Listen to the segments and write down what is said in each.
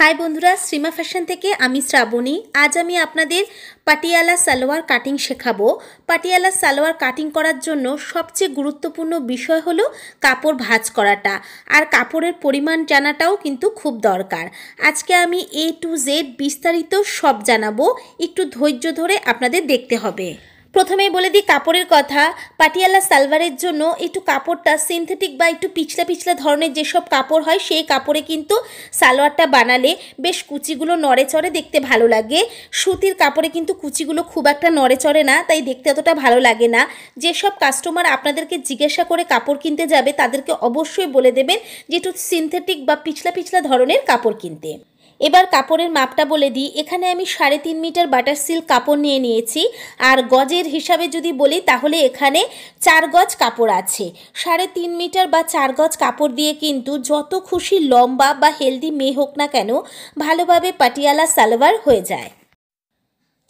high বন্ধুরা Srima fashion থেকে আমি শ্রাবণী আজ আমি আপনাদের পাটিয়ালা সালোয়ার কাটিং শেখাবো পাটিয়ালা সালোয়ার কাটিং করার জন্য সবচেয়ে গুরুত্বপূর্ণ বিষয় হলো কাপড় ভাঁজ করাটা আর কাপড়ের পরিমাণ জানাটাও কিন্তু খুব দরকার আজকে আমি এ টু জেড বিস্তারিত সব জানাবো একটু ধৈর্য ধরে আপনাদের দেখতে হবে প্রথমেই বলে দিই কাপড়ের কথা পাটিয়ালা সালভারের জন্য একটু কাপড়টা সিনথেটিক বা একটু পিছলা পিছলা ধরনের যেসব কাপড় হয় সেই কাপড়ে কিন্তু সালোয়ারটা বানালে বেশ কুচিগুলো নড়েচড়ে দেখতে ভালো লাগে সুতির কাপড়ে কিন্তু কুচিগুলো খুব একটা নড়েচড়ে না তাই দেখতে এতটা ভালো লাগে না যেসব কাস্টমার আপনাদেরকে জিজ্ঞাসা করে কাপড় কিনতে যাবে তাদেরকে অবশ্যই বলে দেবেন যে একটু সিনথেটিক বা পিছলা পিছলা ধরনের কাপড় কিনতে এবার কাপড়ের মাপটা বলে দিই এখানে আমি সাড়ে তিন মিটার বাটার সিল্ক কাপড় নিয়ে নিয়েছি আর গজের হিসাবে যদি বলি তাহলে এখানে চার গজ কাপড় আছে সাড়ে তিন মিটার বা চার গজ কাপড় দিয়ে কিন্তু যত খুশি লম্বা বা হেলদি মেয়ে হোক না কেন ভালোভাবে পাটিয়ালা সালোয়ার হয়ে যায়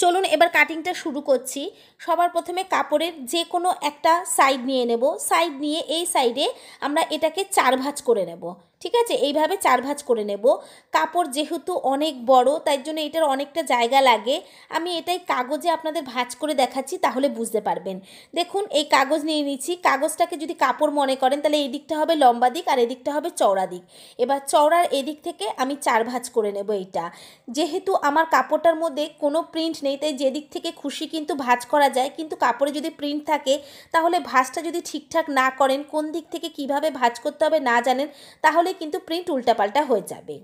চলুন এবার কাটিংটা শুরু করছি সবার প্রথমে কাপড়ের যে কোনো একটা সাইড নিয়ে নেব সাইড নিয়ে এই সাইডে আমরা এটাকে চার ভাঁজ করে নেব ঠিক আছে এইভাবে চার ভাঁজ করে নেব কাপড় যেহেতু অনেক বড় তাই জন্য এটার অনেকটা জায়গা লাগে আমি এটাই কাগজে আপনাদের ভাঁজ করে দেখাচ্ছি তাহলে বুঝতে পারবেন দেখুন এই কাগজ নিয়ে নিচ্ছি কাগজটাকে যদি কাপড় মনে করেন তাহলে এই দিকটা হবে লম্বা দিক আর এদিকটা হবে চওড়া দিক এবার চওড়ার এদিক থেকে আমি চার ভাঁজ করে নেব এটা যেহেতু আমার কাপড়টার মধ্যে কোনো প্রিন্ট নেই তাই যেদিক থেকে খুশি কিন্তু ভাঁজ করা যায় কিন্তু কাপড়ে যদি প্রিন্ট থাকে তাহলে ভাঁজটা যদি ঠিকঠাক না করেন কোন দিক থেকে কিভাবে ভাঁজ করতে হবে না জানেন তাহলে তাহলে কিন্তু প্রিন্ট উল্টাপাল্টা হয়ে যাবে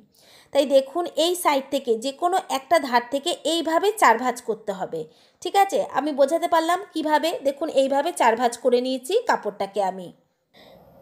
তাই দেখুন এই সাইড থেকে যে কোনো একটা ধার থেকে এইভাবে চার ভাঁজ করতে হবে ঠিক আছে আমি বোঝাতে পারলাম কিভাবে দেখুন এইভাবে চার ভাঁজ করে নিয়েছি কাপড়টাকে আমি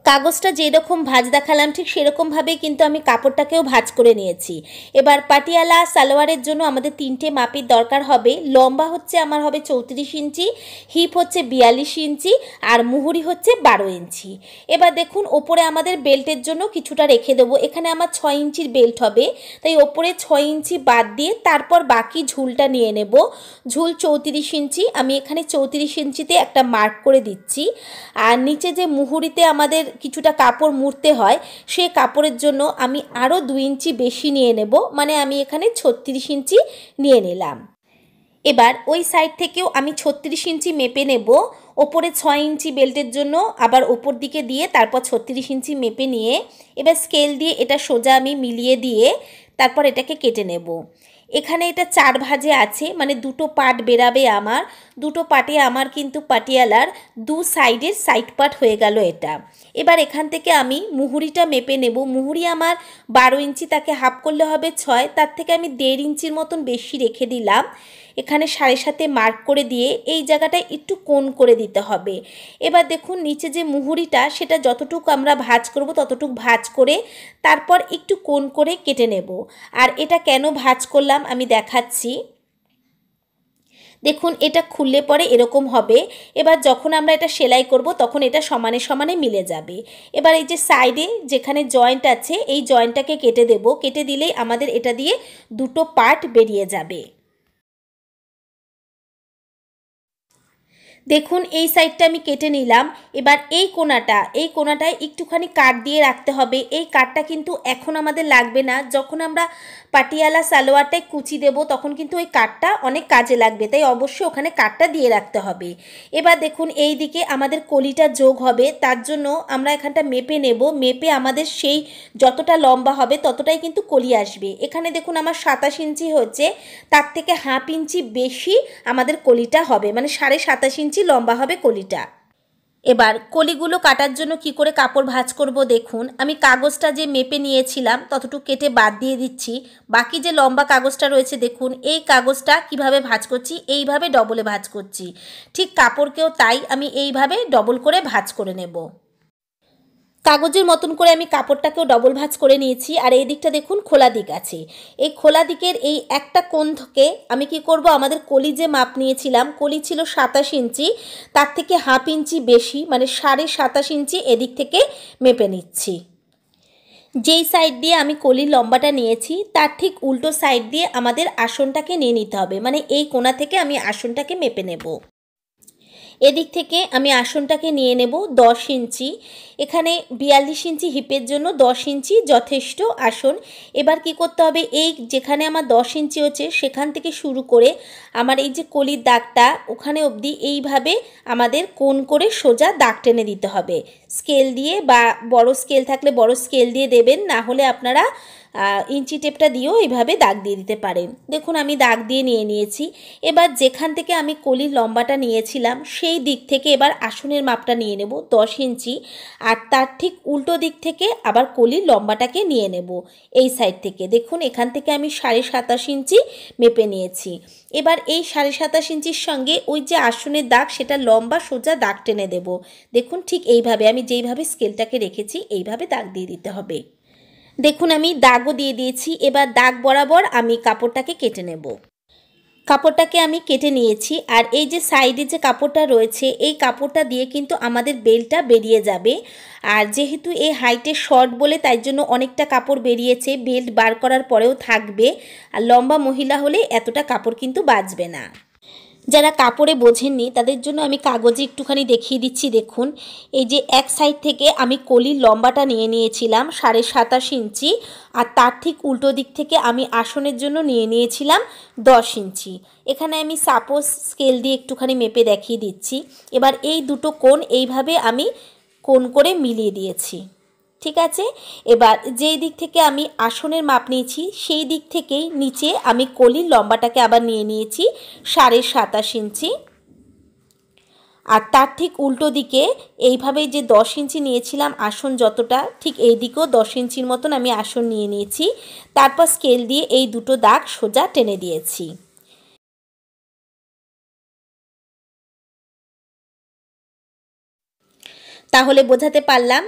কাগজটা যেরকম ভাজ দেখালাম ঠিক সেরকমভাবেই কিন্তু আমি কাপড়টাকেও ভাজ করে নিয়েছি এবার পাটিয়ালা সালোয়ারের জন্য আমাদের তিনটে মাপের দরকার হবে লম্বা হচ্ছে আমার হবে চৌত্রিশ ইঞ্চি হিপ হচ্ছে বিয়াল্লিশ ইঞ্চি আর মুহুরি হচ্ছে বারো ইঞ্চি এবার দেখুন ওপরে আমাদের বেল্টের জন্য কিছুটা রেখে দেবো এখানে আমার ছয় ইঞ্চির বেল্ট হবে তাই ওপরে ছয় ইঞ্চি বাদ দিয়ে তারপর বাকি ঝুলটা নিয়ে নেব ঝুল চৌত্রিশ ইঞ্চি আমি এখানে চৌত্রিশ ইঞ্চিতে একটা মার্ক করে দিচ্ছি আর নিচে যে মুহুরিতে আমাদের কিছুটা কাপড় মুড়তে হয় সেই কাপড়ের জন্য আমি আরও দু ইঞ্চি বেশি নিয়ে নেব মানে আমি এখানে ছত্রিশ ইঞ্চি নিয়ে নিলাম এবার ওই সাইড থেকেও আমি ছত্রিশ ইঞ্চি মেপে নেব ওপরে ছয় ইঞ্চি বেল্টের জন্য আবার ওপর দিকে দিয়ে তারপর ছত্রিশ ইঞ্চি মেপে নিয়ে এবার স্কেল দিয়ে এটা সোজা আমি মিলিয়ে দিয়ে তারপর এটাকে কেটে নেব এখানে এটা চার ভাজে আছে মানে দুটো পাট বেরাবে আমার দুটো পাটে আমার কিন্তু পাটিয়ালার দু সাইডের সাইড পাট হয়ে গেল এটা এবার এখান থেকে আমি মুহুরিটা মেপে নেব মুহুরি আমার বারো ইঞ্চি তাকে হাফ করলে হবে ছয় তার থেকে আমি দেড় ইঞ্চির মতন বেশি রেখে দিলাম এখানে সাড়ে সাথে মার্ক করে দিয়ে এই জায়গাটায় একটু কোন করে দিতে হবে এবার দেখুন নিচে যে মুহুরিটা সেটা যতটুকু আমরা ভাজ করব ততটুক ভাজ করে তারপর একটু কোন করে কেটে নেব আর এটা কেন ভাজ করলাম আমি দেখাচ্ছি দেখুন এটা খুললে পরে এরকম হবে এবার যখন আমরা এটা সেলাই করব তখন এটা সমানে সমানে মিলে যাবে এবার এই যে সাইডে যেখানে জয়েন্ট আছে এই জয়েন্টটাকে কেটে দেব কেটে দিলেই আমাদের এটা দিয়ে দুটো পার্ট বেরিয়ে যাবে দেখুন এই সাইডটা আমি কেটে নিলাম এবার এই কোনাটা এই কোনাটায় একটুখানি কাট দিয়ে রাখতে হবে এই কাটটা কিন্তু এখন আমাদের লাগবে না যখন আমরা পাটিয়ালা সালোয়ারটায় কুচি দেব তখন কিন্তু ওই কাটটা অনেক কাজে লাগবে তাই অবশ্যই ওখানে কাটটা দিয়ে রাখতে হবে এবার দেখুন এই দিকে আমাদের কলিটা যোগ হবে তার জন্য আমরা এখানটা মেপে নেব মেপে আমাদের সেই যতটা লম্বা হবে ততটাই কিন্তু কলি আসবে এখানে দেখুন আমার সাতাশ ইঞ্চি হচ্ছে তার থেকে হাফ ইঞ্চি বেশি আমাদের কলিটা হবে মানে সাড়ে সাতাশ ইঞ্চি ইঞ্চি লম্বা হবে কলিটা এবার কলিগুলো কাটার জন্য কি করে কাপড় ভাঁজ করব দেখুন আমি কাগজটা যে মেপে নিয়েছিলাম ততটুকু কেটে বাদ দিয়ে দিচ্ছি বাকি যে লম্বা কাগজটা রয়েছে দেখুন এই কাগজটা কিভাবে ভাঁজ করছি এইভাবে ডবলে ভাঁজ করছি ঠিক কাপড়কেও তাই আমি এইভাবে ডবল করে ভাঁজ করে নেব কাগজের মতন করে আমি কাপড়টাকেও ডবল ভাঁজ করে নিয়েছি আর এই দিকটা দেখুন খোলা দিক আছে এই খোলা দিকের এই একটা কোণ থেকে আমি কি করব আমাদের কলি যে মাপ নিয়েছিলাম কলি ছিল সাতাশ ইঞ্চি তার থেকে হাফ ইঞ্চি বেশি মানে সাড়ে সাতাশ ইঞ্চি এদিক থেকে মেপে নিচ্ছি যেই সাইড দিয়ে আমি কলির লম্বাটা নিয়েছি তার ঠিক উল্টো সাইড দিয়ে আমাদের আসনটাকে নিয়ে নিতে হবে মানে এই কোণা থেকে আমি আসনটাকে মেপে নেব এদিক থেকে আমি আসনটাকে নিয়ে নেব দশ ইঞ্চি এখানে বিয়াল্লিশ ইঞ্চি হিপের জন্য দশ ইঞ্চি যথেষ্ট আসন এবার কি করতে হবে এই যেখানে আমার দশ ইঞ্চি হচ্ছে সেখান থেকে শুরু করে আমার এই যে কলির দাগটা ওখানে অবধি এইভাবে আমাদের কোন করে সোজা দাগ টেনে দিতে হবে স্কেল দিয়ে বা বড় স্কেল থাকলে বড় স্কেল দিয়ে দেবেন না হলে আপনারা ইঞ্চি টেপটা দিয়েও এইভাবে দাগ দিয়ে দিতে পারেন দেখুন আমি দাগ দিয়ে নিয়ে নিয়েছি এবার যেখান থেকে আমি কলির লম্বাটা নিয়েছিলাম সেই দিক থেকে এবার আসনের মাপটা নিয়ে নেব দশ ইঞ্চি আর তার ঠিক উল্টো দিক থেকে আবার কলির লম্বাটাকে নিয়ে নেব এই সাইড থেকে দেখুন এখান থেকে আমি সাড়ে সাতাশ ইঞ্চি মেপে নিয়েছি এবার এই সাড়ে সাতাশ ইঞ্চির সঙ্গে ওই যে আসনের দাগ সেটা লম্বা সোজা দাগ টেনে দেব দেখুন ঠিক এইভাবে আমি যেইভাবে স্কেলটাকে রেখেছি এইভাবে দাগ দিয়ে দিতে হবে দেখুন আমি দাগও দিয়ে দিয়েছি এবার দাগ বরাবর আমি কাপড়টাকে কেটে নেব কাপড়টাকে আমি কেটে নিয়েছি আর এই যে সাইডে যে কাপড়টা রয়েছে এই কাপড়টা দিয়ে কিন্তু আমাদের বেলটা বেরিয়ে যাবে আর যেহেতু এই হাইটে শর্ট বলে তাই জন্য অনেকটা কাপড় বেরিয়েছে বেল্ট বার করার পরেও থাকবে আর লম্বা মহিলা হলে এতটা কাপড় কিন্তু বাঁচবে না যারা কাপড়ে বোঝেননি তাদের জন্য আমি কাগজে একটুখানি দেখিয়ে দিচ্ছি দেখুন এই যে এক সাইড থেকে আমি কলির লম্বাটা নিয়ে নিয়েছিলাম সাড়ে সাতাশ ইঞ্চি আর তার ঠিক উল্টো দিক থেকে আমি আসনের জন্য নিয়ে নিয়েছিলাম দশ ইঞ্চি এখানে আমি সাপোজ স্কেল দিয়ে একটুখানি মেপে দেখিয়ে দিচ্ছি এবার এই দুটো কোণ এইভাবে আমি কোণ করে মিলিয়ে দিয়েছি ঠিক আছে এবার যেই দিক থেকে আমি আসনের মাপ নিয়েছি সেই দিক থেকেই নিচে আমি কলির লম্বাটাকে আবার নিয়ে নিয়েছি সাড়ে সাতাশ ইঞ্চি আর তার ঠিক উল্টো দিকে এইভাবে যে দশ ইঞ্চি নিয়েছিলাম আসন যতটা ঠিক এই দিকেও দশ ইঞ্চির মতন আমি আসন নিয়ে নিয়েছি তারপর স্কেল দিয়ে এই দুটো দাগ সোজা টেনে দিয়েছি তাহলে বোঝাতে পারলাম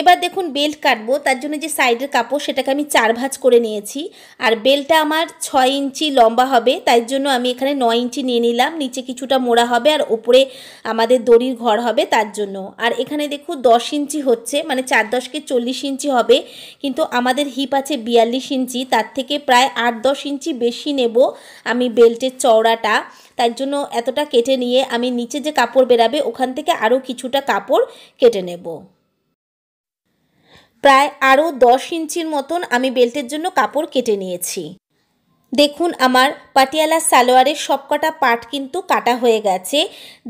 এবার দেখুন বেল্ট কাটবো তার জন্য যে সাইডের কাপড় সেটাকে আমি চার ভাঁজ করে নিয়েছি আর বেলটা আমার ছয় ইঞ্চি লম্বা হবে তাই জন্য আমি এখানে নয় ইঞ্চি নিয়ে নিলাম নিচে কিছুটা মোড়া হবে আর ওপরে আমাদের দড়ির ঘর হবে তার জন্য আর এখানে দেখুন দশ ইঞ্চি হচ্ছে মানে চার দশকে চল্লিশ ইঞ্চি হবে কিন্তু আমাদের হিপ আছে বিয়াল্লিশ ইঞ্চি তার থেকে প্রায় আট দশ ইঞ্চি বেশি নেব আমি বেল্টের চওড়াটা তার জন্য এতটা কেটে নিয়ে আমি নিচে যে কাপড় বেরাবে ওখান থেকে আরও কিছুটা কাপড় কেটে নেব প্রায় আরও দশ ইঞ্চির মতন আমি বেল্টের জন্য কাপড় কেটে নিয়েছি দেখুন আমার পাটিয়ালা সালোয়ারের সবকটা পাট কিন্তু কাটা হয়ে গেছে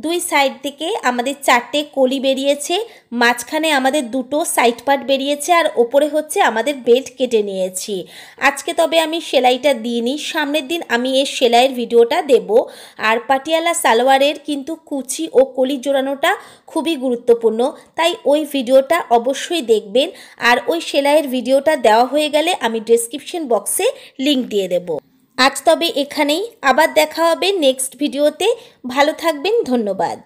দুই সাইড থেকে আমাদের চারটে কলি বেরিয়েছে মাঝখানে আমাদের দুটো সাইড পার্ট বেরিয়েছে আর ওপরে হচ্ছে আমাদের বেল্ট কেটে নিয়েছি আজকে তবে আমি সেলাইটা দিইনি সামনের দিন আমি এর সেলাইয়ের ভিডিওটা দেব আর পাটিয়ালা সালোয়ারের কিন্তু কুচি ও কলি জোড়ানোটা খুবই গুরুত্বপূর্ণ তাই ওই ভিডিওটা অবশ্যই দেখবেন আর ওই সেলাইয়ের ভিডিওটা দেওয়া হয়ে গেলে আমি ডেসক্রিপশন বক্সে লিংক দিয়ে দেবো আজ তবে এখানেই আবার দেখা হবে নেক্সট ভিডিওতে ভালো থাকবেন ধন্যবাদ